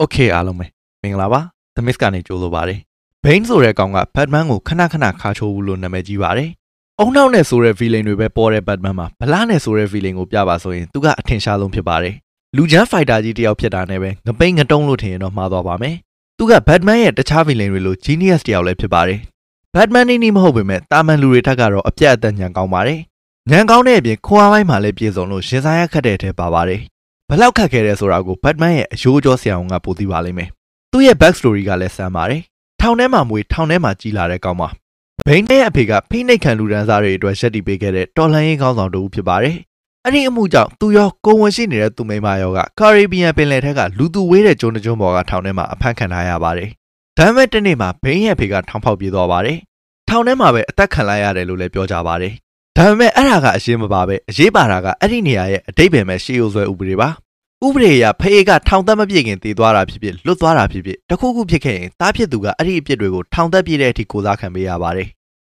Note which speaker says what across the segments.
Speaker 1: โอเคအားလုံးပဲမင်္ဂလာပါ The Mist ကနေကြိုးလိုပါတယ် Bane ဆိုတဲ့ကောင်က Batman ကိုခဏခဏခါချိုးဘူးလို့နာမည်ကြီးပါတယ်အုံနောက်နဲ့ဆိုတဲ့ villain တွေပဲပေါ်တဲ့ Batman မှာဗလားနဲ့ဆိုတဲ့ villain ကိုပြပါဆိုရင်သူကအထင်ရှားဆုံးဖြစ်ပါတယ်လူချမ်း fighter ကြီးတယောက်ဖြစ်တာနဲ့ပဲငပိန်ငတုံးလို့ထင်ရင်တော့မှားသွားပါမယ်သူက Batman ရဲ့တခြား villain တွေလို genius တယောက်လည်းဖြစ်ပါတယ် Batman နေနေမဟုတ်ပေမဲ့တာမန်လူတွေထက်ကတော့အပြတ်အသတ်ညံကောင်းပါတယ်ညံကောင်းတဲ့အပြင်ခွန်အားပိုင်းမှာလည်းပြည့်စုံလို့ရှင်ဆိုင်ရခက်တဲ့အထက်ပါပါတယ်ဘလောက်ခက်ခဲတယ်ဆိုတာကို Batman ရဲ့အယိုးကြောဆရာဝန်ကပိုသိပါလိမ့်မယ်။သူ့ရဲ့ back story ကလည်းဆန်းပါတယ်။ထောင်ထဲမှာမွေထောင်ထဲမှာကြီးလာတဲ့ကောင်ပါ။ဘိန်းနဲ့အဖေကဖိနှိပ်ခံလူဒန်းစားတွေအတွက်ရက်တီပေးခဲ့တဲ့တော်လှန်ရေးခေါင်းဆောင်တူဖြစ်ပါတယ်။အဲ့ဒီအမှုကြောင့်သူရောကိုဝန်ရှိနေတဲ့သူမိမရောကကာရီဘီယံပင်လယ်ထက်ကလူသူဝေးတဲ့ဂျုံတဂျုံပေါ်ကထောင်ထဲမှာအဖမ်းခံထားရပါတယ်။ဒါမဲ့တနေ့မှာဘိန်းရဲ့အဖေကထောင်ဖောက်ပြေးသွားပါတယ်။ထောင်ထဲမှာပဲအသက်ခံလိုက်ရတယ်လို့လည်းပြောကြပါတယ်ဒါပေမဲ့အဲ့ဒါကအရေးမပါပဲအရေးပါတာကအဲ့ဒီနေရာရဲ့အတိတ်ပဲမဲ့ရှေးရိုးဆွဲဥပဒေပါဥပဒေအရဖအေးကထောင်သက်မပြည့်ခင်တည်သွားတာဖြစ်ဖြစ်လွတ်သွားတာဖြစ်ဖြစ်တခုခုဖြစ်ခဲ့ရင်တားဖြစ်သူကအဲ့ဒီအပြစ်တွေကိုထောင်သက်ပြည့်တဲ့အထိကိုစားခံပေးရပါတယ်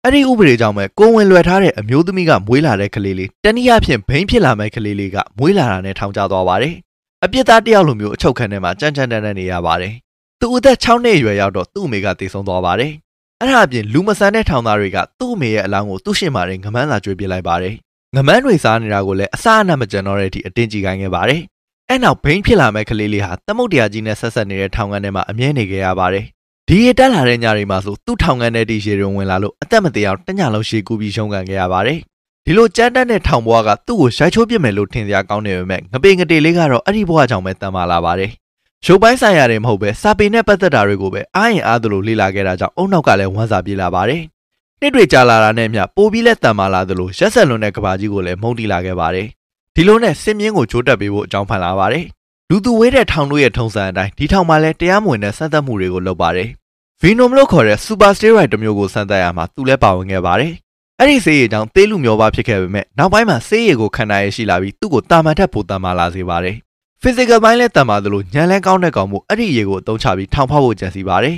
Speaker 1: အဲ့ဒီဥပဒေကြောင့်ပဲကိုဝင်လွယ်ထားတဲ့အမျိုးသမီးကမွေးလာတဲ့ကလေးလေးတနည်းအားဖြင့်ဘိန်းဖြစ်လာမဲ့ကလေးလေးကမွေးလာတာနဲ့ထောင်ကျသွားပါတယ်အပြစ်သားတယောက်လိုမျိုးအချုပ်ခံထဲမှာကြမ်းကြမ်းတမ်းတမ်းနေရပါတယ်သူအသက်6နှစ်အရွယ်ရောက်တော့သူ့အမေကတည်ဆုံးသွားပါတယ်အဲ့ဒါအပြင်လူမဆန်တဲ့ထောင်သားတွေကသူ့အမေရဲ့အလောင်းကိုသူ့ရှင်မာတဲ့ငမန်းလာကျွေးပစ်လိုက်ပါတယ်ငမန်းတွေစားနေတာကိုလည်းအစအနမကြံတော့တဲ့အထိအတင်းကြီးကိုင်းခဲ့ပါတယ်အဲ့နောက်ဘိန်းဖြစ်လာမဲ့ကလေးလေးဟာသမုတ်တရားကြီးနဲ့ဆက်ဆက်နေတဲ့ထောင်ကန်ထဲမှာအမြဲနေခဲ့ရပါတယ်ဒီရတက်လာတဲ့ညတွေမှာဆိုသူ့ထောင်ကန်ထဲတိရေတွေဝင်လာလို့အသက်မတရားတညလုံးရှေးကူပြီးရှုံးကန်ခဲ့ရပါတယ်ဒီလိုကြမ်းတမ်းတဲ့ထောင်ဘွားကသူ့ကိုရိုက်ချိုးပစ်မယ်လို့ထင်စရာကောင်းနေပေမဲ့ငပေငတေလေးကတော့အဲ့ဒီဘွားကြောင့်ပဲတန်မာလာပါတယ်ရုပ်ပိုင်းဆိုင်ရာတွေမဟုတ်ပဲစာပေနဲ့ပတ်သက်တာတွေကိုပဲအားရင်အားသလိုလေ့လာခဲ့တာကြောင့်အုံနောက်ကလည်းဝမ်းစာပြေလာပါတယ်။နှစ်တွေကြာလာတာနဲ့အမျှပိုပြီးလက်တံမာလာသလိုရက်ဆက်လွန်တဲ့ကဘာကြီးကိုလည်းမုန်းတီလာခဲ့ပါတယ်။ဒီလိုနဲ့စင်မြင့်ကိုချိုးတက်ပေးဖို့အကြောင်းဖန်လာပါတယ်။လူသူဝေးတဲ့ထောင်တို့ရဲ့ထုံစံအတိုင်းဒီထောင်မှာလည်းတရားမဝင်တဲ့စမ်းသပ်မှုတွေကိုလုပ်ပါတယ်။ Venom လို့ခေါ်တဲ့ Super Steroid တစ်မျိုးကိုစမ်းသပ်ရမှာသူလည်းပါဝင်ခဲ့ပါတယ်။အဲ့ဒီဆေးရည်ကြောင့်သေးလူမျိုးပါဖြစ်ခဲ့ပေမဲ့နောက်ပိုင်းမှာဆေးရည်ကိုခံနိုင်ရရှိလာပြီးသူ့ကိုတာမန်ထက်ပိုတာမာလာစေပါတယ်။ physical ဘိုင်းလည်းတန်ပါသလိုညံလဲကောင်းတဲ့ကောင်မှုအဲ့ဒီရေကိုအသုံးချပြီးထောင်ဖောက်ဖို့ကြံစီပါတယ်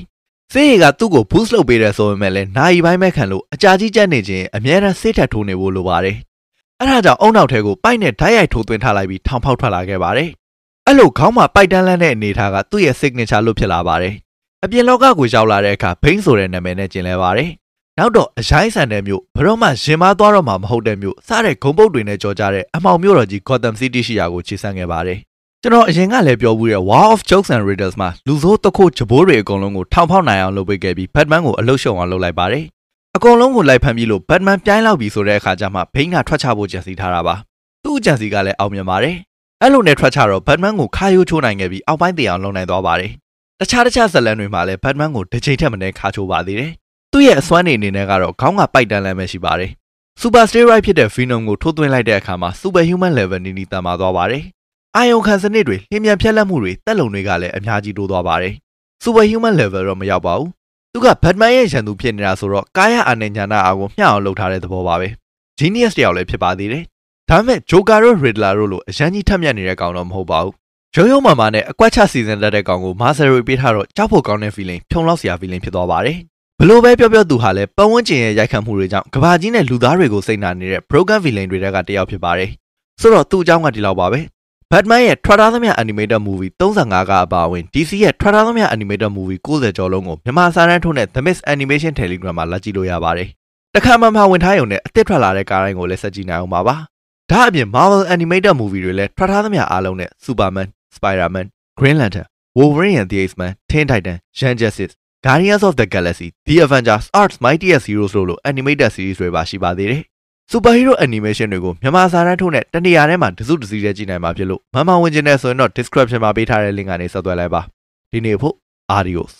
Speaker 1: စေးရီကသူ့ကို boost လုပ်ပေးတယ်ဆိုပေမဲ့လည်းနာရီပိုင်းပဲခံလို့အကြာကြီးကြက်နေခြင်းအများအားစိတ်ထက်ထိုးနေဖို့လိုပါတယ်။အဲဒါကြောင့်အုံနောက်ထဲကိုပိုက်နဲ့ဓာတ်ရိုက်ထိုးသွင်းထားလိုက်ပြီးထောင်ဖောက်ထွက်လာခဲ့ပါတယ်။အဲ့လိုခေါင်းမှာပိုက်တန်းလန်းတဲ့အနေထားကသူ့ရဲ့ signature လို့ဖြစ်လာပါတယ်။အပြင်လောကကိုရောက်လာတဲ့အခါဘိန်းဆိုတဲ့နာမည်နဲ့ကျင်လည်ပါတယ်။နောက်တော့အရိုင်းဆန်တဲ့မြို့ဘရော့မှရင်မသွားတော့မှမဟုတ်တဲ့မြို့စတဲ့ဂုံပုတ်တွေနဲ့ကြော်ကြတဲ့အမှောင်မြို့တော်ကြီး Gotham City ရှိရာကိုခြေဆန့်ခဲ့ပါတယ်။ကျွန်တော်အရင်ကလည်းပြောဘူးတဲ့ War of Jokes and Riddles မှာလူဆိုးတခုချဘိုးတွေအကုန်လုံးကိုထောင်ဖောက်နိုင်အောင်လုပ်ပေးခဲ့ပြီး Batman ကိုအလုရှုံအောင်လုပ်လိုက်ပါတယ်။အကုန်လုံးကိုလိုက်ဖမ်းပြီးလို့ Batman ပြိုင်းလောက်ပြီးဆိုတဲ့အခါကျမှဘိန်းကထွက်ချဖို့ကြံစည်ထားတာပါ။သူ့ကြံစည်ကလည်းအောင်မြင်ပါတယ်။အဲ့လိုနဲ့ထွက်ချတော့ Batman ကိုခါယိုးချိုးနိုင်ခဲ့ပြီးအောက်ပိုင်းတေအောင်လုံနိုင်သွားပါတယ်။တခြားတခြားဇလန်တွေမှာလည်း Batman ကိုတစ်ချိန်ထက်မနည်းခါချိုးပါသေးတယ်။သူ့ရဲ့အစွမ်းနေအနေနဲ့ကတော့ခေါင်းကပိုက်တန်းလမ်းပဲရှိပါတယ်။ Super Steroid ဖြစ်တဲ့ Venom ကိုထိုးသွင်းလိုက်တဲ့အခါမှာ Superhuman Level နီးနီးတန်မာသွားပါတယ်။အာယုံခံစနစ်တွေလျင်မြန်ဖြတ်လက်မှုတွေတက်လုံတွေကလည်းအများကြီးတိုးသွားပါတယ်။ Superhuman level တော့မရောက်ပါဘူး။သူကဘတ်မန်ရဲ့ရန်သူဖြစ်နေတာဆိုတော့ကာယအာနဲ့ညာနာအာကိုမျှအောင်လုပ်ထားတဲ့သဘောပါပဲ။ Genius တယောက်လည်းဖြစ်ပါသေးတယ်။ဒါပေမဲ့ Joker တို့ Riddler တို့လိုအရန်ကြီးထက်မြက်နေတဲ့ကောင်တော့မဟုတ်ပါဘူး။ရိုးရိုးမာမာနဲ့အကွက်ချစီစဉ်တတ်တဲ့ကောင်ကို Mastery ပေးထားတော့ကြောက်ဖို့ကောင်းတဲ့ feeling ဖြုံလောက်စရာ feeling ဖြစ်သွားပါတယ်။ဘလို့ပဲပြောပြောသူဟာလည်းပတ်ဝန်းကျင်ရဲ့ရိုက်ခတ်မှုတွေကြောင့်ကဘာကြီးနဲ့လူသားတွေကိုစိတ်နာနေတဲ့ broken villain တွေတဲကတယောက်ဖြစ်ပါတယ်။ဆိုတော့သူ့အကြောင်းကဒီလောက်ပါပဲ Batman ရဲ့ထွက်ထားသမျှ animated movie 35ကအပါအဝင် DC ရဲ့ထွက်ထားသမျှ animated movie 90ကျော်လုံးကိုမြန်မာစာတမ်းထုတ်တဲ့ The Miss Animation Telegram မှာလာကြည့်လို့ရပါတယ်။တခါမှမဝင်ထားရုံနဲ့အသစ်ထွက်လာတဲ့ကားတိုင်းကိုလည်းဆက်ကြည့်နိုင်အောင်ပါပါ။ဒါအပြင် Marvel animated movie တွေလည်းထွက်ထားသမျှအားလုံးနဲ့ Superman, Spider-Man, Green Lantern, Wolverine and the X-Men, Teen Titans, Young Justice, Guardians of the Galaxy, The Avengers, Earth's Mightiest Heroes လို့ animated series တွေပါရှိပါသေးတယ်။စူပါဟီးရိုးအနီမေးရှင်းတွေကိုမြန်မာစာတန်းထုတ်နဲ့တနေရာထဲမှာတစုတစည်းတည်းကြည့်နိုင်မှာဖြစ်လို့မမဝင်ကျင်တဲ့ဆိုရင်တော့ description မှာပေးထားတဲ့ link ကနေဆက်သွယ်လိုက်ပါဒီနေ့ဖို့ adios